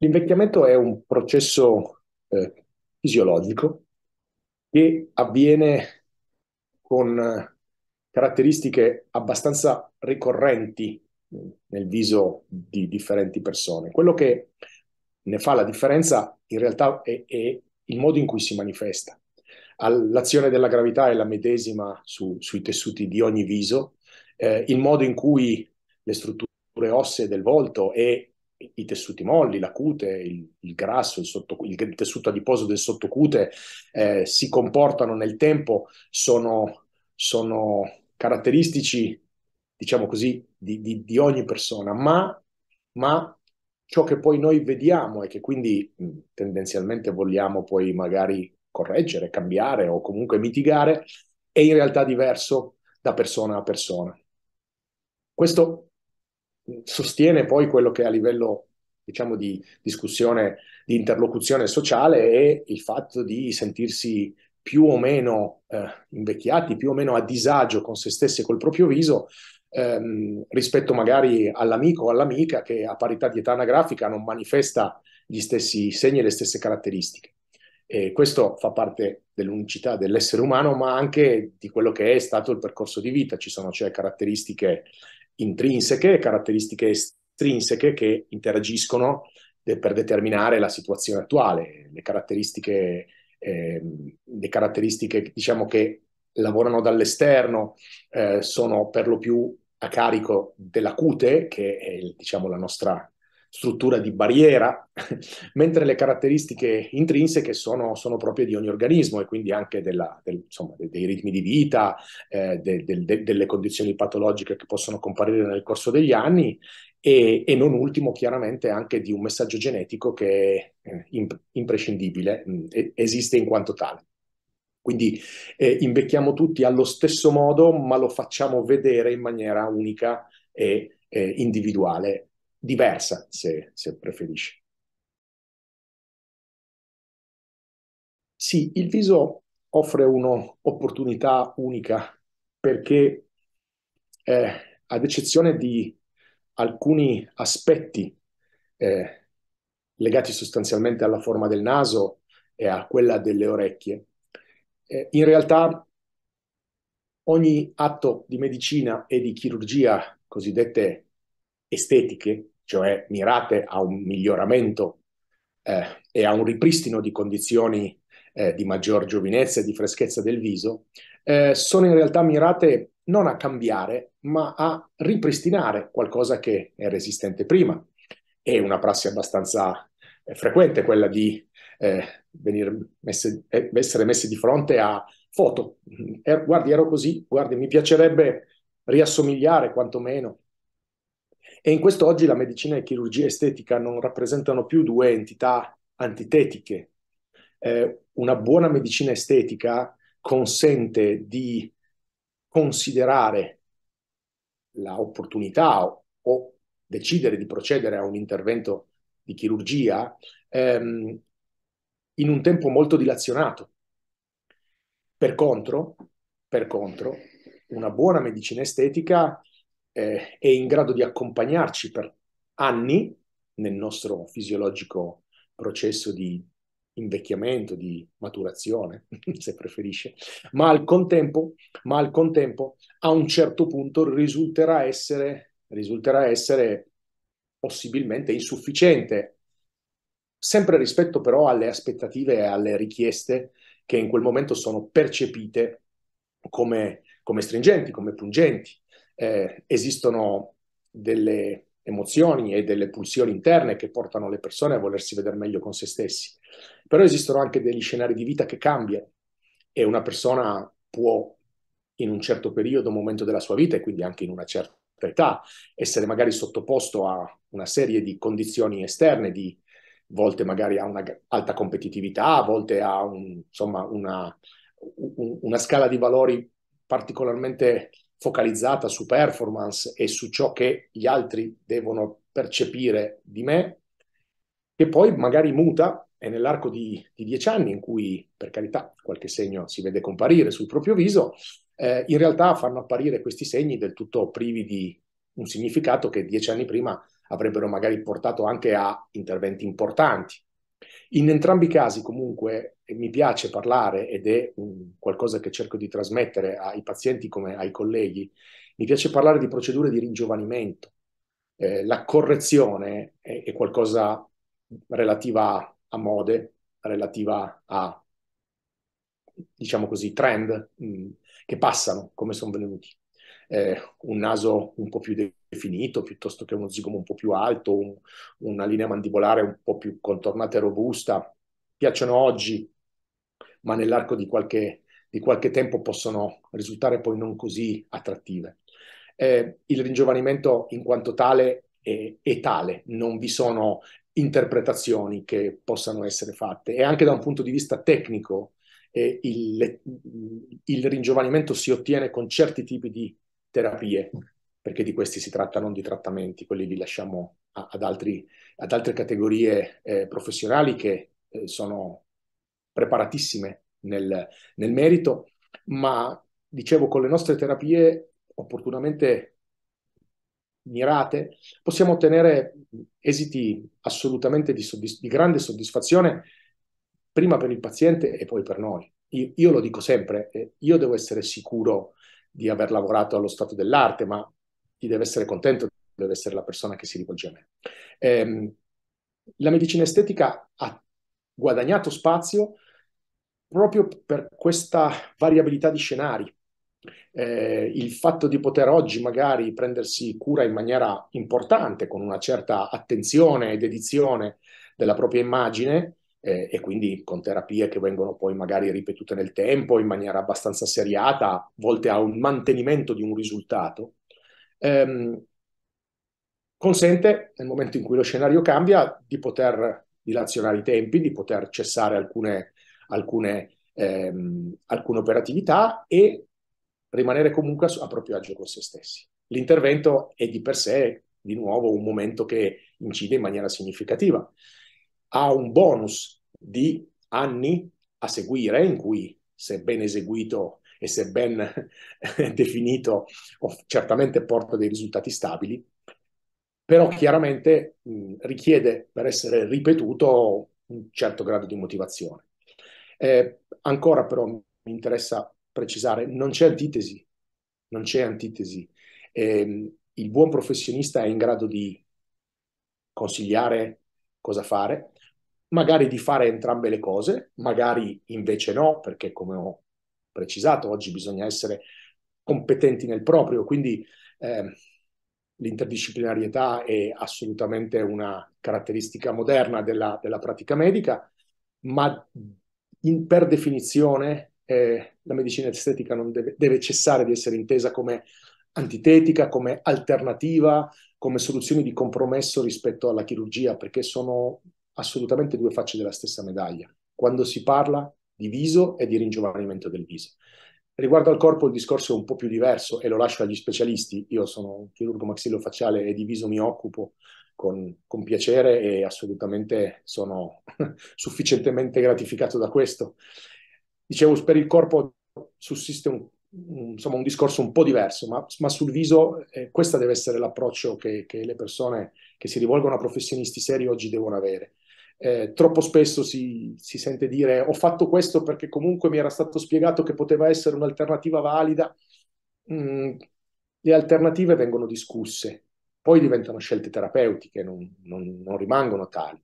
L'invecchiamento è un processo eh, fisiologico che avviene con eh, caratteristiche abbastanza ricorrenti mm, nel viso di differenti persone. Quello che ne fa la differenza in realtà è, è il modo in cui si manifesta. L'azione della gravità è la medesima su, sui tessuti di ogni viso, eh, il modo in cui le strutture ossee del volto e i tessuti molli, la cute, il, il grasso, il, sotto, il, tessuto adiposo del sottocute eh, si comportano nel tempo, sono, sono caratteristici, diciamo così, di, di, di ogni persona, ma, ma, ciò che poi noi vediamo e che quindi tendenzialmente vogliamo poi magari correggere, cambiare o comunque mitigare, è in realtà diverso da persona a persona. Questo sostiene poi quello che a livello diciamo, di discussione, di interlocuzione sociale è il fatto di sentirsi più o meno eh, invecchiati, più o meno a disagio con se stessi e col proprio viso, ehm, rispetto magari all'amico o all'amica che a parità di età anagrafica non manifesta gli stessi segni e le stesse caratteristiche. E questo fa parte dell'unicità dell'essere umano, ma anche di quello che è stato il percorso di vita. Ci sono cioè caratteristiche intrinseche e caratteristiche estrinseche che interagiscono de- per determinare la situazione attuale, le caratteristiche, eh, le caratteristiche diciamo, che lavorano dall'esterno eh, sono per lo più a carico della cute, che è diciamo, la nostra struttura di barriera, mentre le caratteristiche intrinseche sono, sono, proprie di ogni organismo e quindi anche della, del, insomma, dei ritmi di vita, eh, de, de, de, delle condizioni patologiche che possono comparire nel corso degli anni e, e non ultimo chiaramente anche di un messaggio genetico che è eh, imp- imprescindibile, mh, mm, esiste in quanto tale. Quindi eh, invecchiamo tutti allo stesso modo, ma lo facciamo vedere in maniera unica e eh, individuale diversa, se, se preferisci. Sì, il viso offre un'opportunità unica perché, eh, ad eccezione di alcuni aspetti eh, legati sostanzialmente alla forma del naso e a quella delle orecchie, eh, in realtà ogni atto di medicina e di chirurgia cosiddette estetiche, cioè mirate a un miglioramento eh, e a un ripristino di condizioni eh, di maggior giovinezza e di freschezza del viso, eh, sono in realtà mirate non a cambiare, ma a ripristinare qualcosa che era esistente prima. È una prassi abbastanza eh, frequente quella di eh, messe, eh, essere messi di fronte a foto. guardi, ero così, guardi, mi piacerebbe riassomigliare quantomeno e in questo oggi la medicina e chirurgia estetica non rappresentano più due entità antitetiche. Eh, una buona medicina estetica consente di considerare l'opportunità o, o decidere di procedere a un intervento di chirurgia ehm, in un tempo molto dilazionato. Per contro, per contro, una buona medicina estetica eh, è in grado di accompagnarci per anni nel nostro fisiologico processo di invecchiamento, di maturazione, se preferisce, ma al, contempo, ma al contempo a un certo punto risulterà essere, risulterà essere possibilmente insufficiente, sempre rispetto però alle aspettative e alle richieste che in quel momento sono percepite come, come stringenti, come pungenti eh, esistono delle emozioni e delle pulsioni interne che portano le persone a volersi vedere meglio con se stessi, però esistono anche degli scenari di vita che cambiano e una persona può in un certo periodo, momento della sua vita e quindi anche in una certa età, essere magari sottoposto a una serie di condizioni esterne, di volte magari a un'alta competitività, a volte a un, insomma, una, una, scala di valori particolarmente focalizzata su performance e su ciò che gli altri devono percepire di me, che poi magari muta e nell'arco di, di dieci anni in cui, per carità, qualche segno si vede comparire sul proprio viso, eh, in realtà fanno apparire questi segni del tutto privi di un significato che dieci anni prima avrebbero magari portato anche a interventi importanti in entrambi i casi comunque mi piace parlare ed è un, qualcosa che cerco di trasmettere ai pazienti come ai colleghi, mi piace parlare di procedure di ringiovanimento. Eh, la correzione è, è qualcosa relativa a, mode, relativa a, diciamo così, trend mh, mm, che passano come sono venuti eh, un naso un po' più definito piuttosto che uno zigomo un po' più alto, un, una linea mandibolare un po' più contornata e robusta, piacciono oggi, ma nell'arco di qualche, di qualche tempo possono risultare poi non così attrattive. Eh, il ringiovanimento in quanto tale è, è tale, non vi sono interpretazioni che possano essere fatte e anche da un punto di vista tecnico eh, il, il, ringiovanimento si ottiene con certi tipi di terapie, perché di questi si tratta, non di trattamenti, quelli li lasciamo a, ad, altri, ad, altre categorie eh, professionali che eh, sono preparatissime nel, nel merito, ma dicevo con le nostre terapie opportunamente mirate, possiamo ottenere esiti assolutamente di, soddisf- di, grande soddisfazione, prima per il paziente e poi per noi. Io, io lo dico sempre, eh, io devo essere sicuro di aver lavorato allo stato dell'arte, ma chi deve essere contento deve essere la persona che si rivolge a me. Eh, la medicina estetica ha guadagnato spazio proprio per questa variabilità di scenari. Eh, il fatto di poter oggi magari prendersi cura in maniera importante, con una certa attenzione e dedizione della propria immagine, eh, e quindi con terapie che vengono poi magari ripetute nel tempo in maniera abbastanza seriata, volte a un mantenimento di un risultato, ehm, consente nel momento in cui lo scenario cambia di poter dilazionare i tempi, di poter cessare alcune, alcune, ehm, alcune operatività e rimanere comunque a proprio agio con se stessi. L'intervento è di per sé, di nuovo, un momento che incide in maniera significativa ha un bonus di anni a seguire in cui, se ben eseguito e se ben definito, certamente porta dei risultati stabili, però mm. chiaramente mh, mm, richiede per essere ripetuto un certo grado di motivazione. Eh, ancora però mi interessa precisare, non c'è antitesi, non c'è antitesi. Eh, il buon professionista è in grado di consigliare cosa fare, magari di fare entrambe le cose, magari invece no, perché come ho precisato oggi bisogna essere competenti nel proprio, quindi eh, l'interdisciplinarietà è assolutamente una caratteristica moderna della, della pratica medica, ma in, per definizione eh, la medicina estetica non deve, deve cessare di essere intesa come antitetica, come alternativa, come soluzione di compromesso rispetto alla chirurgia, perché sono assolutamente due facce della stessa medaglia quando si parla di viso e di ringiovanimento del viso. Riguardo al corpo il discorso è un po' più diverso e lo lascio agli specialisti. Io sono un chirurgo maxillofaciale e di viso mi occupo con, con piacere e assolutamente sono sufficientemente gratificato da questo. Dicevo, per il corpo sussiste un, insomma, un discorso un po' diverso, ma, ma sul viso eh, questo deve essere l'approccio che, che le persone che si rivolgono a professionisti seri oggi devono avere eh, troppo spesso si, si, sente dire ho fatto questo perché comunque mi era stato spiegato che poteva essere un'alternativa valida. Mm, le alternative vengono discusse, poi diventano scelte terapeutiche, non, non, non rimangono tali.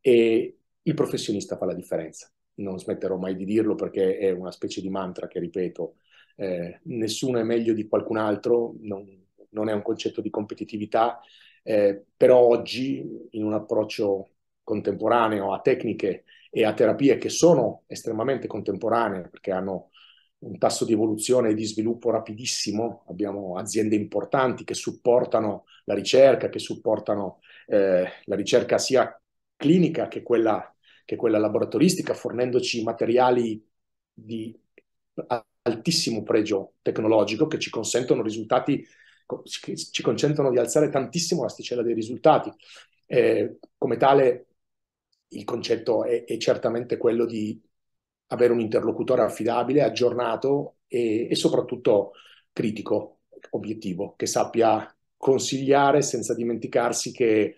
E il professionista fa la differenza. Non smetterò mai di dirlo perché è una specie di mantra che ripeto, eh, nessuno è meglio di qualcun altro, non, non è un concetto di competitività, eh, però oggi in un approccio contemporaneo a tecniche e a terapie che sono estremamente contemporanee perché hanno un tasso di evoluzione e di sviluppo rapidissimo, abbiamo aziende importanti che supportano la ricerca, che supportano eh, la ricerca sia clinica che quella, che quella laboratoristica, fornendoci materiali di altissimo pregio tecnologico che ci consentono risultati, ci consentono di alzare tantissimo l'asticella dei risultati. Eh, come tale il concetto è, è, certamente quello di avere un interlocutore affidabile, aggiornato e, e soprattutto critico, obiettivo, che sappia consigliare senza dimenticarsi che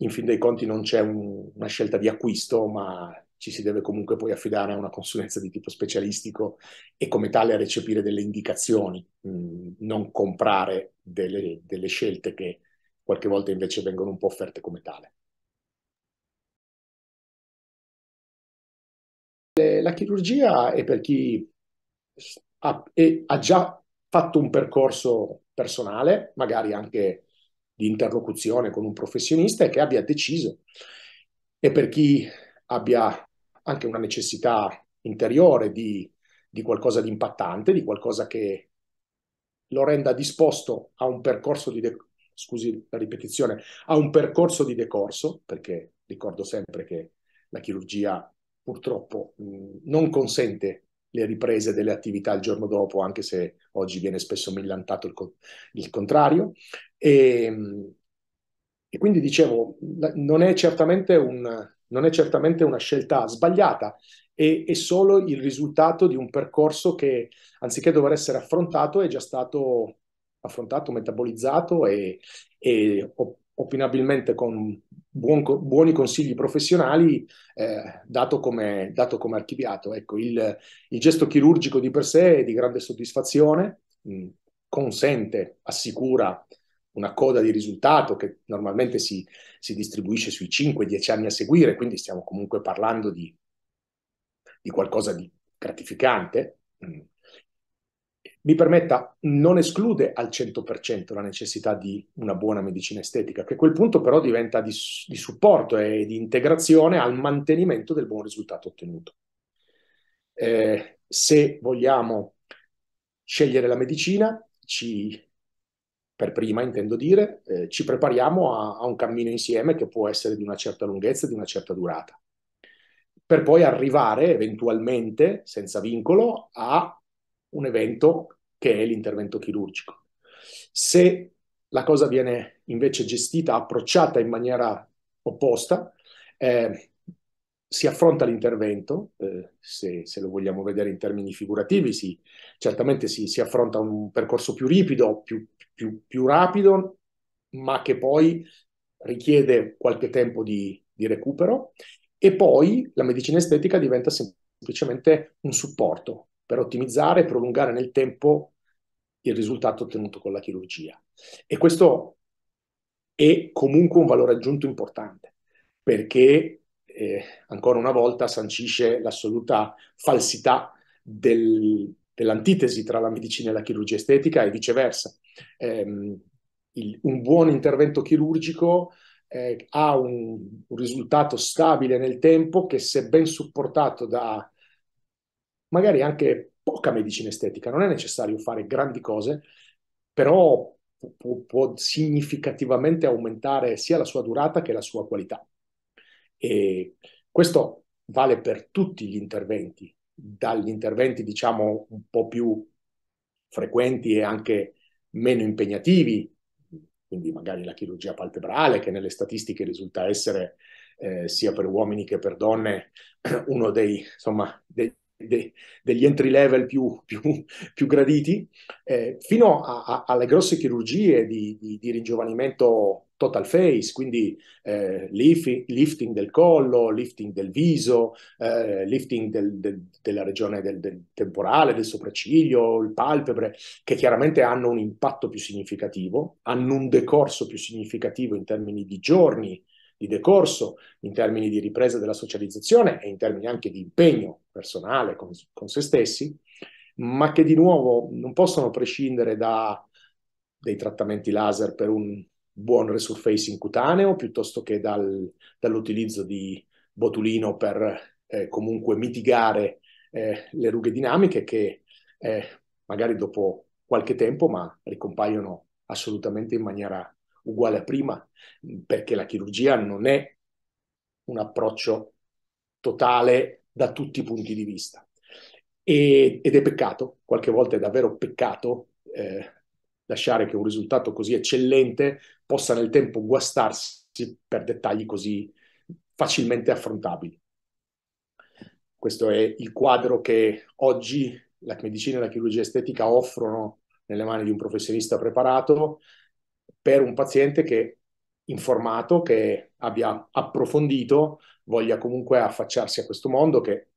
in fin dei conti non c'è un, una scelta di acquisto, ma ci si deve comunque poi affidare a una consulenza di tipo specialistico e come tale a recepire delle indicazioni, mh, non comprare delle, delle scelte che qualche volta invece vengono un po' offerte come tale. Eh, la chirurgia è per chi ha, è, ha già fatto un percorso personale, magari anche di interlocuzione con un professionista e che abbia deciso e per chi abbia anche una necessità interiore di, di qualcosa di impattante, di qualcosa che lo renda disposto a un percorso di, de- scusi la ripetizione, a un percorso di decorso, perché ricordo sempre che la chirurgia purtroppo mh, mm, non consente le riprese delle attività il giorno dopo, anche se oggi viene spesso millantato il, co- il contrario. E, ehm, e, quindi dicevo, non è certamente, un, non è certamente una scelta sbagliata, è, è, solo il risultato di un percorso che, anziché dover essere affrontato, è già stato affrontato, metabolizzato e, e opinabilmente con buon, buoni consigli professionali eh, dato, come, dato, come, archiviato. Ecco, il, il, gesto chirurgico di per sé è di grande soddisfazione, mh, mm, consente, assicura una coda di risultato che normalmente si, si distribuisce sui 5-10 anni a seguire, quindi stiamo comunque parlando di, di qualcosa di gratificante. Mh mm mi permetta, non esclude al 100% la necessità di una buona medicina estetica, che a quel punto però diventa di, di supporto e di integrazione al mantenimento del buon risultato ottenuto. Eh, se vogliamo scegliere la medicina, ci, per prima intendo dire, eh, ci prepariamo a, a un cammino insieme che può essere di una certa lunghezza, e di una certa durata per poi arrivare eventualmente, senza vincolo, a un evento che è l'intervento chirurgico. Se la cosa viene invece gestita, approcciata in maniera opposta, eh, si affronta l'intervento, eh, se, se, lo vogliamo vedere in termini figurativi, si, certamente si, si, affronta un percorso più ripido, più, più, più, rapido, ma che poi richiede qualche tempo di, di recupero e poi la medicina estetica diventa semplicemente un supporto, per ottimizzare e prolungare nel tempo il risultato ottenuto con la chirurgia. E questo è comunque un valore aggiunto importante, perché eh, ancora una volta sancisce l'assoluta falsità del, dell'antitesi tra la medicina e la chirurgia estetica e viceversa. Eh, il, un buon intervento chirurgico eh, ha un, un, risultato stabile nel tempo che se ben supportato da magari anche poca medicina estetica, non è necessario fare grandi cose, però può, può significativamente aumentare sia la sua durata che la sua qualità. E questo vale per tutti gli interventi, dagli interventi diciamo un po' più frequenti e anche meno impegnativi, quindi magari la chirurgia palpebrale, che nelle statistiche risulta essere eh, sia per uomini che per donne uno dei, insomma, dei, de, degli entry level più, più, più graditi, eh, fino a, a, alle grosse chirurgie di, di, di, ringiovanimento total face, quindi eh, lifting, lifting, del collo, lifting del viso, eh, lifting del, del, della regione del, del, temporale, del sopracciglio, il palpebre, che chiaramente hanno un impatto più significativo, hanno un decorso più significativo in termini di giorni di decorso, in termini di ripresa della socializzazione e in termini anche di impegno personale con, con se stessi, ma che di nuovo non possono prescindere da dei trattamenti laser per un buon resurfacing cutaneo piuttosto che dal, dall'utilizzo di botulino per eh, comunque mitigare eh, le rughe dinamiche che eh, magari dopo qualche tempo ma ricompaiono assolutamente in maniera uguale a prima, perché la chirurgia non è un approccio totale da tutti i punti di vista. E, ed è peccato, qualche volta è davvero peccato eh, lasciare che un risultato così eccellente possa nel tempo guastarsi per dettagli così facilmente affrontabili. Questo è il quadro che oggi la medicina e la chirurgia estetica offrono nelle mani di un professionista preparato per un paziente che informato, che abbia approfondito, voglia comunque affacciarsi a questo mondo che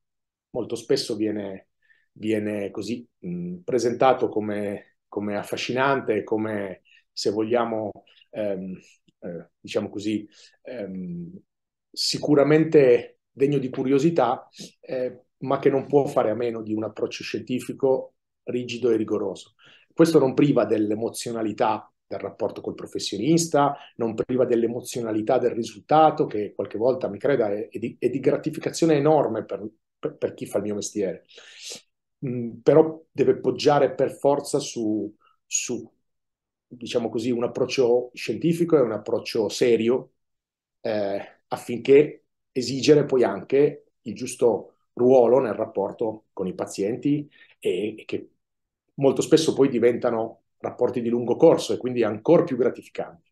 molto spesso viene, viene così mh, presentato come, come, affascinante, come se vogliamo, ehm, eh, diciamo così, ehm, sicuramente degno di curiosità, eh, ma che non può fare a meno di un approccio scientifico rigido e rigoroso. Questo non priva dell'emozionalità del rapporto col professionista, non priva dell'emozionalità del risultato, che qualche volta, mi creda, è, di, è di gratificazione enorme per, per, per, chi fa il mio mestiere. Mm, però deve poggiare per forza su, su diciamo così, un approccio scientifico e un approccio serio eh, affinché esigere poi anche il giusto ruolo nel rapporto con i pazienti e, e che molto spesso poi diventano rapporti di lungo corso e quindi ancora più gratificanti.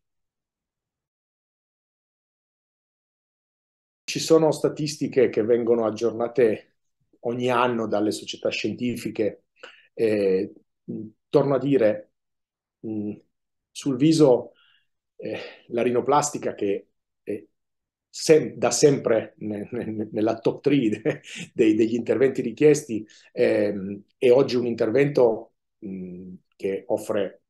Ci sono statistiche che vengono aggiornate ogni anno dalle società scientifiche. Eh, torno a dire, mh, sul viso eh, la rinoplastica che è sem da sempre ne ne nella top 3 de degli interventi richiesti è ehm, oggi un intervento mh, che offre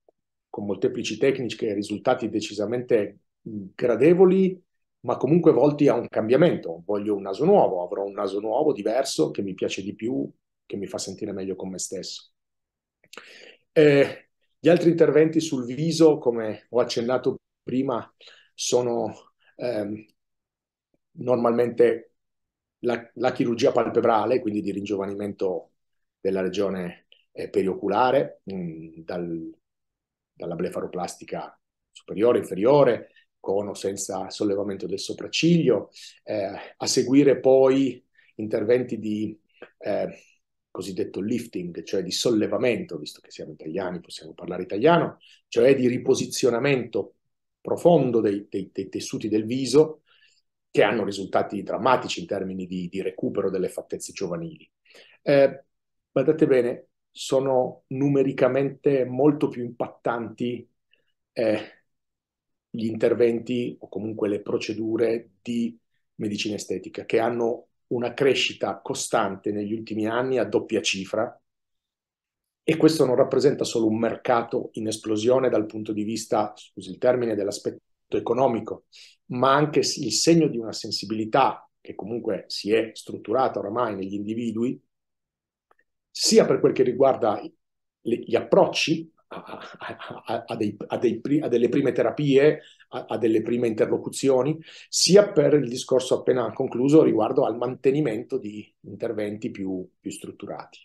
con molteplici tecniche risultati decisamente gradevoli, ma comunque volti a un cambiamento. Voglio un naso nuovo, avrò un naso nuovo, diverso, che mi piace di più, che mi fa sentire meglio con me stesso. Eh, gli altri interventi sul viso, come ho accennato prima, sono ehm, normalmente la, la, chirurgia palpebrale, quindi di ringiovanimento della regione eh, perioculare, mh, mm, dal, dalla blefaroplastica superiore, inferiore, con o senza sollevamento del sopracciglio, eh, a seguire poi interventi di eh, cosiddetto lifting, cioè di sollevamento, visto che siamo italiani, possiamo parlare italiano, cioè di riposizionamento profondo dei, dei, dei tessuti del viso, che hanno risultati drammatici in termini di, di recupero delle fattezze giovanili. Eh, guardate bene, sono numericamente molto più impattanti eh, gli interventi o comunque le procedure di medicina estetica che hanno una crescita costante negli ultimi anni a doppia cifra e questo non rappresenta solo un mercato in esplosione dal punto di vista, scusi il termine, dell'aspetto economico, ma anche il segno di una sensibilità che comunque si è strutturata oramai negli individui sia per quel che riguarda gli approcci a, a, a, dei, dei, a, delle prime terapie, a, delle prime interlocuzioni, sia per il discorso appena concluso riguardo al mantenimento di interventi più, più strutturati.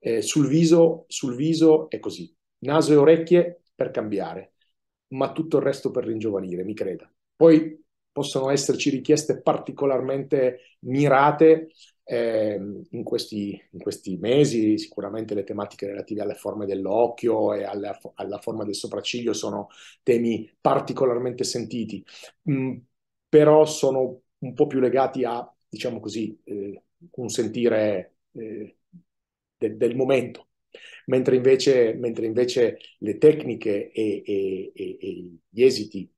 Eh, sul, viso, sul viso è così, naso e orecchie per cambiare, ma tutto il resto per ringiovanire, mi creda. Poi possono esserci richieste particolarmente mirate eh, in, questi, in, questi, mesi sicuramente le tematiche relative alle forme dell'occhio e alla, alla forma del sopracciglio sono temi particolarmente sentiti, mh, mm, però sono un po' più legati a, diciamo così, eh, un sentire eh, de, del momento. Mentre invece, mentre invece le tecniche e, e, e, e gli esiti,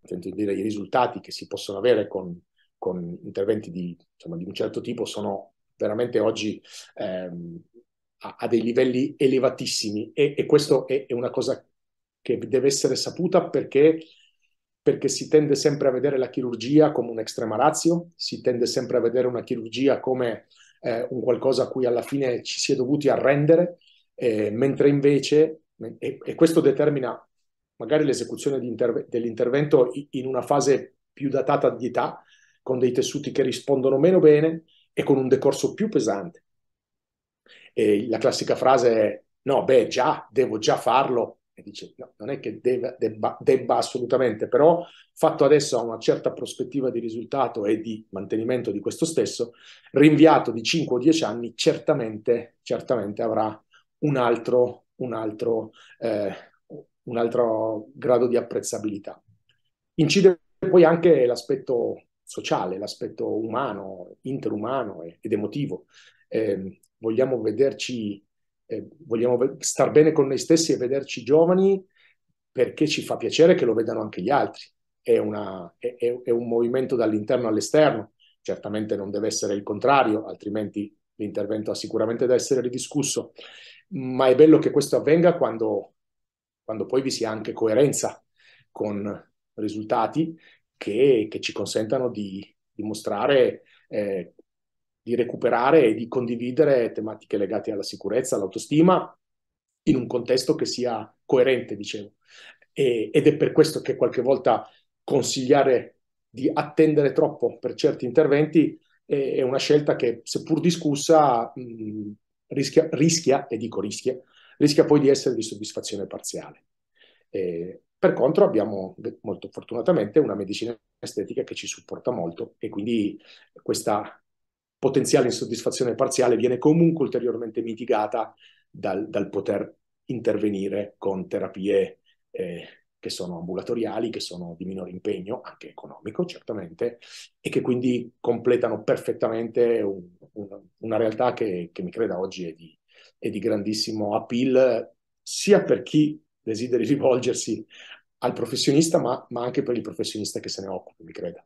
intendo dire i risultati che si possono avere con con interventi di, insomma, di un certo tipo sono veramente oggi ehm, a, a, dei livelli elevatissimi e, e questo è, è, una cosa che deve essere saputa perché, perché si tende sempre a vedere la chirurgia come un'extrema razio, si tende sempre a vedere una chirurgia come eh, un qualcosa a cui alla fine ci si è dovuti arrendere, eh, mentre invece, e, e, questo determina magari l'esecuzione di interve- dell'intervento in una fase più datata di età, con dei tessuti che rispondono meno bene e con un decorso più pesante. E la classica frase è no, beh, già, devo già farlo. E dice, no, non è che deve, debba, debba, assolutamente, però fatto adesso a una certa prospettiva di risultato e di mantenimento di questo stesso, rinviato di 5 o 10 anni, certamente, certamente avrà un altro, un altro, eh, un altro grado di apprezzabilità. Incide poi anche l'aspetto sociale, l'aspetto umano, interumano ed emotivo. Eh, vogliamo vederci, eh, vogliamo star bene con noi stessi e vederci giovani perché ci fa piacere che lo vedano anche gli altri. È, una, è, è un movimento dall'interno all'esterno, certamente non deve essere il contrario, altrimenti l'intervento ha sicuramente da essere ridiscusso, ma è bello che questo avvenga quando, quando poi vi sia anche coerenza con risultati che, che ci consentano di, di mostrare, eh, di recuperare e di condividere tematiche legate alla sicurezza, all'autostima, in un contesto che sia coerente, dicevo. E, ed è per questo che qualche volta consigliare di attendere troppo per certi interventi è, è una scelta che, seppur discussa, mh, mm, rischia, rischia, e dico rischia, rischia poi di essere di soddisfazione parziale. Eh, per contro abbiamo molto fortunatamente una medicina estetica che ci supporta molto e quindi questa potenziale insoddisfazione parziale viene comunque ulteriormente mitigata dal, dal poter intervenire con terapie eh, che sono ambulatoriali, che sono di minore impegno, anche economico certamente, e che quindi completano perfettamente un, un, una realtà che, che, mi creda oggi è di, è di grandissimo appeal sia per chi desideri rivolgersi al professionista, ma, ma anche per il professionista che se ne occupa, mi creda.